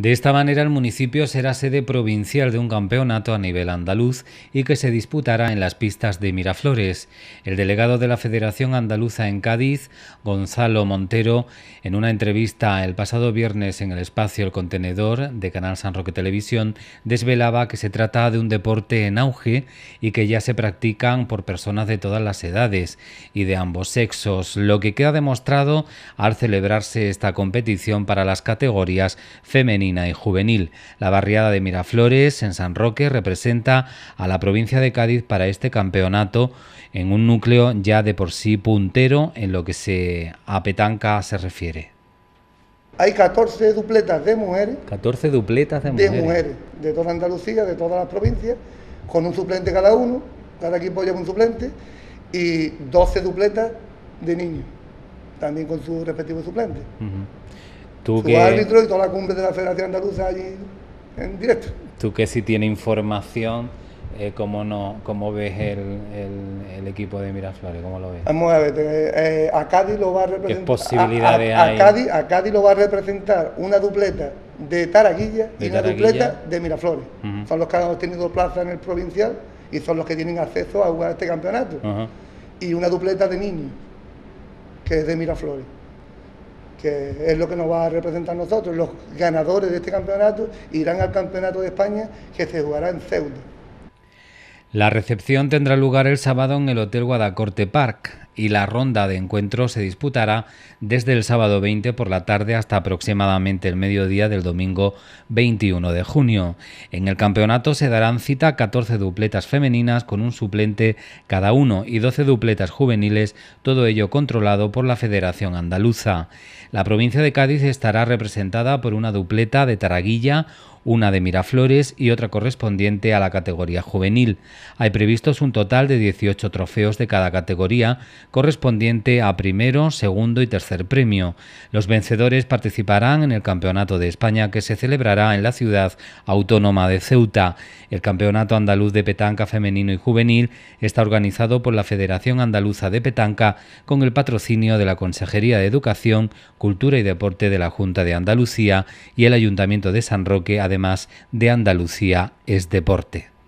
De esta manera, el municipio será sede provincial de un campeonato a nivel andaluz y que se disputará en las pistas de Miraflores. El delegado de la Federación Andaluza en Cádiz, Gonzalo Montero, en una entrevista el pasado viernes en el espacio El Contenedor de Canal San Roque Televisión, desvelaba que se trata de un deporte en auge y que ya se practican por personas de todas las edades y de ambos sexos, lo que queda demostrado al celebrarse esta competición para las categorías femeninas y juvenil. La barriada de Miraflores en San Roque representa a la provincia de Cádiz para este campeonato en un núcleo ya de por sí puntero en lo que se a petanca se refiere. Hay 14 dupletas de mujeres. 14 dupletas de mujeres. De mujeres, de toda Andalucía, de todas las provincias, con un suplente cada uno, cada equipo lleva un suplente, y 12 dupletas de niños, también con su respectivos suplente Tú que... árbitro y toda la cumbre de la Federación Andaluza allí en directo. Tú que si tiene información, eh, ¿cómo, no, ¿cómo ves el, equipo de Miraflores? ¿Cómo lo ves? Vamos a eh, eh, a Cádiz lo va a representar. posibilidades a, Cádiz, lo va a representar una dupleta de Taraguilla y una dupleta de Miraflores. Son los que han obtenido plaza en el provincial y son los que tienen acceso a jugar este campeonato. Y una dupleta de niños, que es de Miraflores que es lo que nos va a representar nosotros. Los ganadores de este campeonato irán al Campeonato de España que se jugará en Ceuta. La recepción tendrá lugar el sábado en el Hotel Guadacorte Park y la ronda de encuentro se disputará desde el sábado 20 por la tarde hasta aproximadamente el mediodía del domingo 21 de junio. En el campeonato se darán cita 14 dupletas femeninas con un suplente cada uno y 12 dupletas juveniles, todo ello controlado por la Federación Andaluza. La provincia de Cádiz estará representada por una dupleta de Taraguilla, una de Miraflores y otra correspondiente a la categoría juvenil. Hay previstos un total de 18 trofeos de cada categoría, correspondiente a primero, segundo y tercer premio. Los vencedores participarán en el Campeonato de España que se celebrará en la ciudad autónoma de Ceuta. El Campeonato Andaluz de Petanca Femenino y Juvenil está organizado por la Federación Andaluza de Petanca con el patrocinio de la Consejería de Educación, Cultura y Deporte de la Junta de Andalucía y el Ayuntamiento de San Roque, además de Andalucía es Deporte.